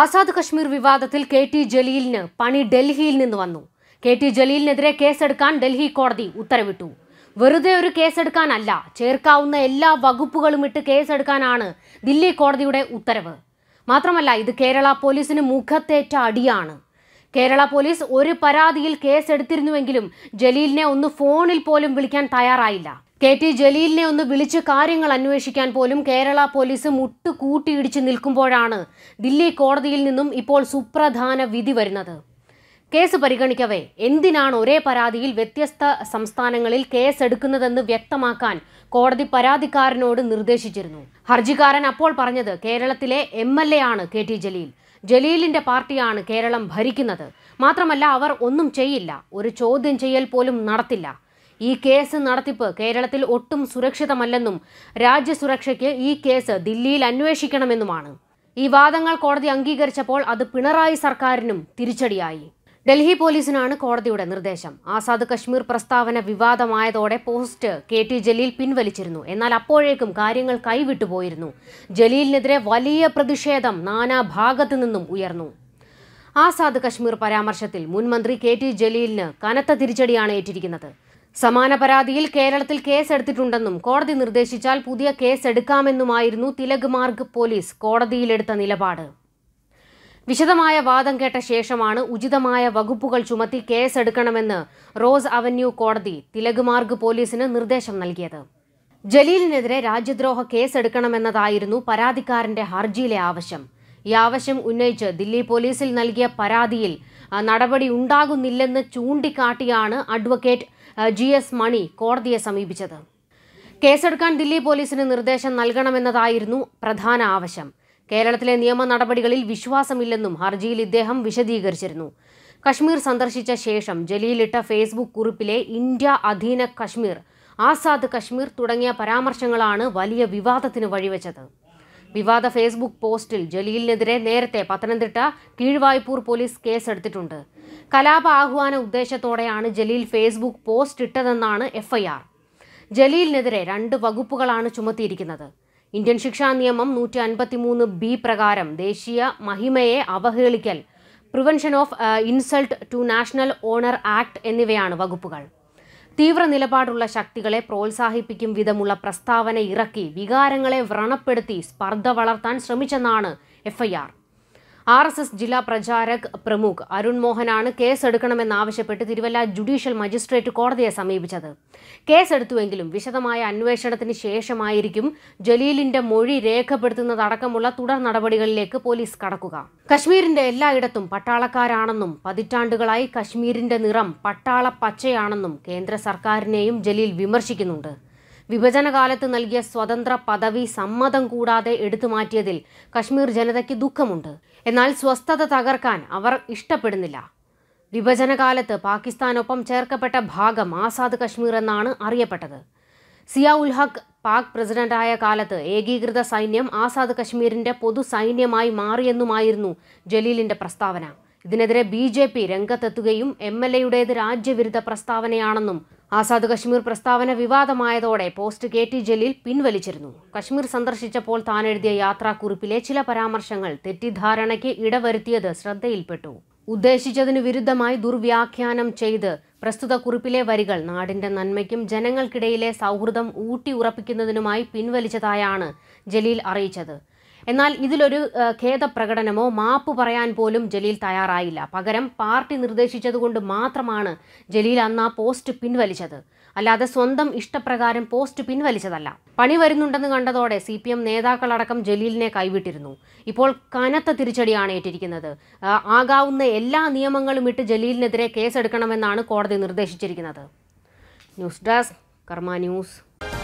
ആസാദ് കശ്മീർ വിവാദത്തിൽ K T ജലീലിന് പണി ഡൽഹിയിൽ നിന്ന് വന്നു കെ ടി ജലീലിനെതിരെ കേസെടുക്കാൻ ഡൽഹി കോടതി ഉത്തരവിട്ടു വെറുതെ ഒരു കേസെടുക്കാനല്ല ചേർക്കാവുന്ന എല്ലാ വകുപ്പുകളും ഇട്ട് കേസെടുക്കാനാണ് ദില്ലി കോടതിയുടെ ഉത്തരവ് മാത്രമല്ല ഇത് കേരള പോലീസിന് മുഖത്തേറ്റ അടിയാണ് കേരള പോലീസ് ഒരു പരാതിയിൽ കേസെടുത്തിരുന്നുവെങ്കിലും ജലീലിനെ ഒന്ന് ഫോണിൽ പോലും വിളിക്കാൻ തയ്യാറായില്ല കെ ടി ജലീലിനെ ഒന്ന് വിളിച്ച് കാര്യങ്ങൾ അന്വേഷിക്കാൻ പോലും കേരള പോലീസ് മുട്ടുകൂട്ടിയിടിച്ച് നിൽക്കുമ്പോഴാണ് ദില്ലി കോടതിയിൽ നിന്നും ഇപ്പോൾ സുപ്രധാന വിധി വരുന്നത് കേസ് പരിഗണിക്കവേ എന്തിനാണ് ഒരേ പരാതിയിൽ വ്യത്യസ്ത സംസ്ഥാനങ്ങളിൽ കേസ് എടുക്കുന്നതെന്ന് വ്യക്തമാക്കാൻ കോടതി പരാതിക്കാരനോട് നിർദ്ദേശിച്ചിരുന്നു ഹർജിക്കാരൻ അപ്പോൾ പറഞ്ഞത് കേരളത്തിലെ എം എൽ എ ആണ് കെ ടി ജലീൽ ജലീലിന്റെ പാർട്ടിയാണ് കേരളം ഭരിക്കുന്നത് മാത്രമല്ല അവർ ഒന്നും ചെയ്യില്ല ഒരു ചോദ്യം ചെയ്യൽ പോലും നടത്തില്ല ഈ കേസ് നടത്തിപ്പ് കേരളത്തിൽ ഒട്ടും സുരക്ഷിതമല്ലെന്നും രാജ്യസുരക്ഷയ്ക്ക് ഈ കേസ് ദില്ലിയിൽ അന്വേഷിക്കണമെന്നുമാണ് ഈ വാദങ്ങൾ കോടതി അംഗീകരിച്ചപ്പോൾ അത് പിണറായി സർക്കാരിനും തിരിച്ചടിയായി ഡൽഹി പോലീസിനാണ് കോടതിയുടെ നിർദ്ദേശം ആസാദ് കശ്മീർ പ്രസ്താവന വിവാദമായതോടെ പോസ്റ്റ് കെ ടി ജലീൽ പിൻവലിച്ചിരുന്നു എന്നാൽ അപ്പോഴേക്കും കാര്യങ്ങൾ കൈവിട്ടുപോയിരുന്നു ജലീലിനെതിരെ വലിയ പ്രതിഷേധം നാനാഭാഗത്തു നിന്നും ഉയർന്നു ആസാദ് കശ്മീർ പരാമർശത്തിൽ മുൻമന്ത്രി കെ ടി ജലീലിന് കനത്ത തിരിച്ചടിയാണ് ഏറ്റിരിക്കുന്നത് സമാന പരാതിയിൽ കേരളത്തിൽ കേസെടുത്തിട്ടുണ്ടെന്നും കോടതി നിർദ്ദേശിച്ചാൽ പുതിയ കേസ് തിലക് മാർഗ് പോലീസ് കോടതിയിലെടുത്ത നിലപാട് വിശദമായ വാദം കേട്ട ശേഷമാണ് ഉചിതമായ വകുപ്പുകൾ ചുമത്തി കേസെടുക്കണമെന്ന് റോസ് അവന്യൂ കോടതി തിലക് മാർഗ് പോലീസിന് നിർദ്ദേശം നൽകിയത് ജലീലിനെതിരെ രാജ്യദ്രോഹ കേസെടുക്കണമെന്നതായിരുന്നു പരാതിക്കാരന്റെ ഹർജിയിലെ ആവശ്യം ഈ ആവശ്യം ഉന്നയിച്ച് ദില്ലി പോലീസിൽ നൽകിയ പരാതിയിൽ നടപടി ഉണ്ടാകുന്നില്ലെന്ന് ചൂണ്ടിക്കാട്ടിയാണ് അഡ്വക്കേറ്റ് ജി എസ് മണി കോടതിയെ സമീപിച്ചത് കേസെടുക്കാൻ ദില്ലി പോലീസിന് നിർദ്ദേശം നൽകണമെന്നതായിരുന്നു പ്രധാന ആവശ്യം കേരളത്തിലെ നിയമ നടപടികളിൽ വിശ്വാസമില്ലെന്നും ഹർജിയിൽ ഇദ്ദേഹം വിശദീകരിച്ചിരുന്നു കശ്മീർ സന്ദർശിച്ച ശേഷം ജലീലിട്ട ഫേസ്ബുക്ക് കുറിപ്പിലെ ഇന്ത്യ അധീന കശ്മീർ ആസാദ് കശ്മീർ തുടങ്ങിയ പരാമർശങ്ങളാണ് വലിയ വിവാദത്തിന് വഴിവെച്ചത് വിവാദ ഫേസ്ബുക്ക് പോസ്റ്റിൽ ജലീലിനെതിരെ നേരത്തെ പത്തനംതിട്ട കീഴ്വായ്പൂർ പോലീസ് കേസെടുത്തിട്ടുണ്ട് ആഹ്വാന ഉദ്ദേശത്തോടെയാണ് ജലീൽ ഫേസ്ബുക്ക് പോസ്റ്റ് ഇട്ടതെന്നാണ് എഫ്ഐആർ ജലീലിനെതിരെ രണ്ട് വകുപ്പുകളാണ് ചുമത്തിയിരിക്കുന്നത് ഇന്ത്യൻ ശിക്ഷാ നിയമം നൂറ്റി മൂന്ന് ബി പ്രകാരം ദേശീയ മഹിമയെ അവഹേളിക്കൽ prevention of insult to national honour act എന്നിവയാണ് വകുപ്പുകൾ തീവ്ര നിലപാടുള്ള ശക്തികളെ പ്രോത്സാഹിപ്പിക്കും വിധമുള്ള പ്രസ്താവന ഇറക്കി വികാരങ്ങളെ വ്രണപ്പെടുത്തി സ്പർദ്ധ വളർത്താൻ ശ്രമിച്ചെന്നാണ് എഫ്ഐആർ ആർ എസ് എസ് ജില്ലാ പ്രചാരക് പ്രമുഖ് അരുൺ മോഹനാണ് കേസെടുക്കണമെന്നാവശ്യപ്പെട്ട് തിരുവല്ല ജുഡീഷ്യൽ മജിസ്ട്രേറ്റ് കോടതിയെ സമീപിച്ചത് കേസെടുത്തുവെങ്കിലും വിശദമായ അന്വേഷണത്തിന് ശേഷമായിരിക്കും ജലീലിന്റെ മൊഴി രേഖപ്പെടുത്തുന്നതടക്കമുള്ള തുടർ നടപടികളിലേക്ക് പോലീസ് കടക്കുക കശ്മീരിന്റെ എല്ലായിടത്തും പട്ടാളക്കാരാണെന്നും പതിറ്റാണ്ടുകളായി കശ്മീരിന്റെ നിറം പട്ടാള പച്ചയാണെന്നും കേന്ദ്ര സർക്കാരിനെയും ജലീൽ വിമർശിക്കുന്നുണ്ട് വിഭജനകാലത്ത് നൽകിയ സ്വതന്ത്ര പദവി സമ്മതം കൂടാതെ എടുത്തു മാറ്റിയതിൽ കശ്മീർ ജനതയ്ക്ക് ദുഃഖമുണ്ട് എന്നാൽ സ്വസ്ഥത തകർക്കാൻ അവർ ഇഷ്ടപ്പെടുന്നില്ല വിഭജനകാലത്ത് പാകിസ്ഥാനൊപ്പം ചേർക്കപ്പെട്ട ഭാഗം ആസാദ് കശ്മീർ എന്നാണ് അറിയപ്പെട്ടത് സിയ ഉൽ ഹഖ് പാക് പ്രസിഡന്റായ കാലത്ത് ഏകീകൃത സൈന്യം ആസാദ് കശ്മീരിന്റെ പൊതു സൈന്യമായി മാറിയെന്നുമായിരുന്നു ജലീലിന്റെ പ്രസ്താവന ഇതിനെതിരെ ബി ജെ പി രംഗത്തെത്തുകയും എം എൽ എയുടേത് രാജ്യവിരുദ്ധ പ്രസ്താവനയാണെന്നും ആസാദ് കശ്മീർ പ്രസ്താവന വിവാദമായതോടെ പോസ്റ്റ് കെ ടി ജലീൽ പിൻവലിച്ചിരുന്നു കശ്മീർ സന്ദർശിച്ചപ്പോൾ താൻ എഴുതിയ യാത്രാക്കുറിപ്പിലെ ചില പരാമർശങ്ങൾ തെറ്റിദ്ധാരണയ്ക്ക് ഇടവരുത്തിയത് ശ്രദ്ധയിൽപ്പെട്ടു ഉദ്ദേശിച്ചതിനു വിരുദ്ധമായി ദുർവ്യാഖ്യാനം ചെയ്ത് പ്രസ്തുത കുറിപ്പിലെ വരികൾ നാടിന്റെ നന്മയ്ക്കും ജനങ്ങൾക്കിടയിലെ സൗഹൃദം ഉറപ്പിക്കുന്നതിനുമായി പിൻവലിച്ചതായാണ് ജലീൽ അറിയിച്ചത് എന്നാൽ ഇതിലൊരു ഖേദപ്രകടനമോ മാപ്പ് പറയാൻ പോലും ജലീൽ തയ്യാറായില്ല പകരം പാർട്ടി നിർദ്ദേശിച്ചതുകൊണ്ട് മാത്രമാണ് ജലീൽ അന്ന് ആ പോസ്റ്റ് പിൻവലിച്ചത് അല്ലാതെ സ്വന്തം ഇഷ്ടപ്രകാരം പോസ്റ്റ് പിൻവലിച്ചതല്ല പണി വരുന്നുണ്ടെന്ന് കണ്ടതോടെ സി പി എം നേതാക്കളടക്കം ജലീലിനെ കൈവിട്ടിരുന്നു ഇപ്പോൾ കനത്ത തിരിച്ചടിയാണ് ഏറ്റിരിക്കുന്നത് ആകാവുന്ന എല്ലാ നിയമങ്ങളും ഇട്ട് ജലീലിനെതിരെ കേസെടുക്കണമെന്നാണ് കോടതി നിർദ്ദേശിച്ചിരിക്കുന്നത് ന്യൂസ് ഡെസ്ക് കർമ്മ ന്യൂസ്